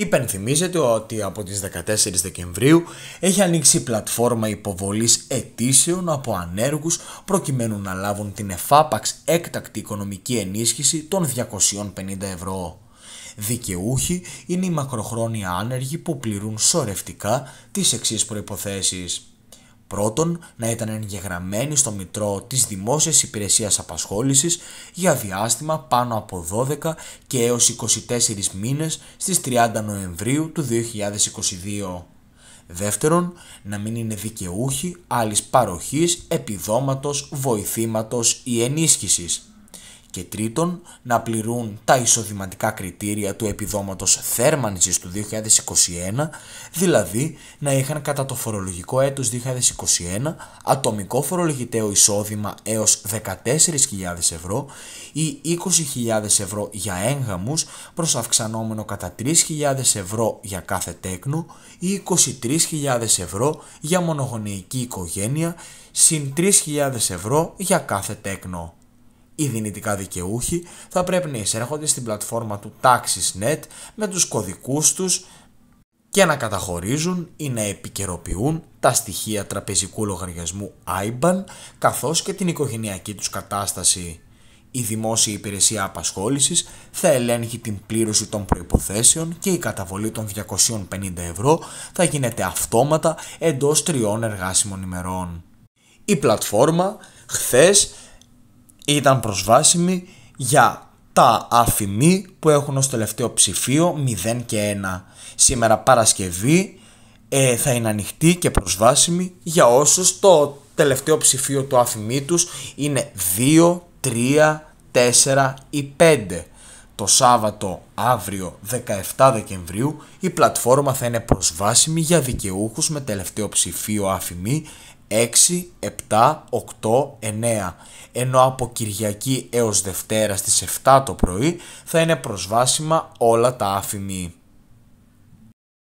Υπενθυμίζεται ότι από τις 14 Δεκεμβρίου έχει ανοίξει πλατφόρμα υποβολής αιτήσεων από ανέργους προκειμένου να λάβουν την εφάπαξ έκτακτη οικονομική ενίσχυση των 250 ευρώ. Δικαιούχοι είναι οι μακροχρόνια άνεργοι που πληρούν σορευτικά τις εξής προϋποθέσεις. Πρώτον, να ήταν εγγεγραμμένοι στο Μητρό της Δημόσιας Υπηρεσίας Απασχόλησης για διάστημα πάνω από 12 και έως 24 μήνες στις 30 Νοεμβρίου του 2022. Δεύτερον, να μην είναι δικαιούχοι άλλης παροχής, επιδόματος, βοηθήματος ή ενίσχυσης και τρίτον να πληρούν τα εισοδηματικά κριτήρια του επιδόματος θέρμανσης του 2021, δηλαδή να είχαν κατά το φορολογικό έτος 2021 ατομικό φορολογητέο εισόδημα έως 14.000 ευρώ ή 20.000 ευρώ για έγγαμους προς αυξανόμενο κατά 3.000 ευρώ για κάθε τέκνο ή 23.000 ευρώ για μονογονεϊκή οικογένεια συν 3.000 ευρώ για κάθε τέκνο οι δυνητικά δικαιούχοι θα πρέπει να εισέρχονται στην πλατφόρμα του Taxis.net με τους κωδικούς τους και να καταχωρίζουν ή να επικαιροποιούν τα στοιχεία τραπεζικού λογαριασμού IBAN καθώς και την οικογενειακή τους κατάσταση. Η Δημόσια Υπηρεσία Απασχόλησης θα ελέγχει την πλήρωση των προϋποθέσεων και η καταβολή των 250 ευρώ θα γίνεται αυτόματα εντός τριών εργάσιμων ημερών. Η πλατφόρμα χθες ήταν προσβάσιμη για τα αφημί που έχουν ως τελευταίο ψηφίο 0 και 1. Σήμερα Παρασκευή ε, θα είναι ανοιχτή και προσβάσιμη για όσους το τελευταίο ψηφίο του αφημί τους είναι 2, 3, 4 ή 5 το Σάββατο αύριο 17 Δεκεμβρίου η πλατφόρμα θα είναι προσβάσιμη για δικαιούχους με τελευταίο ψηφίο αφημί 6, 7, 8, 9 ενώ από Κυριακή έως Δευτέρα στις 7 το πρωί θα είναι προσβάσιμα όλα τα άφημοι.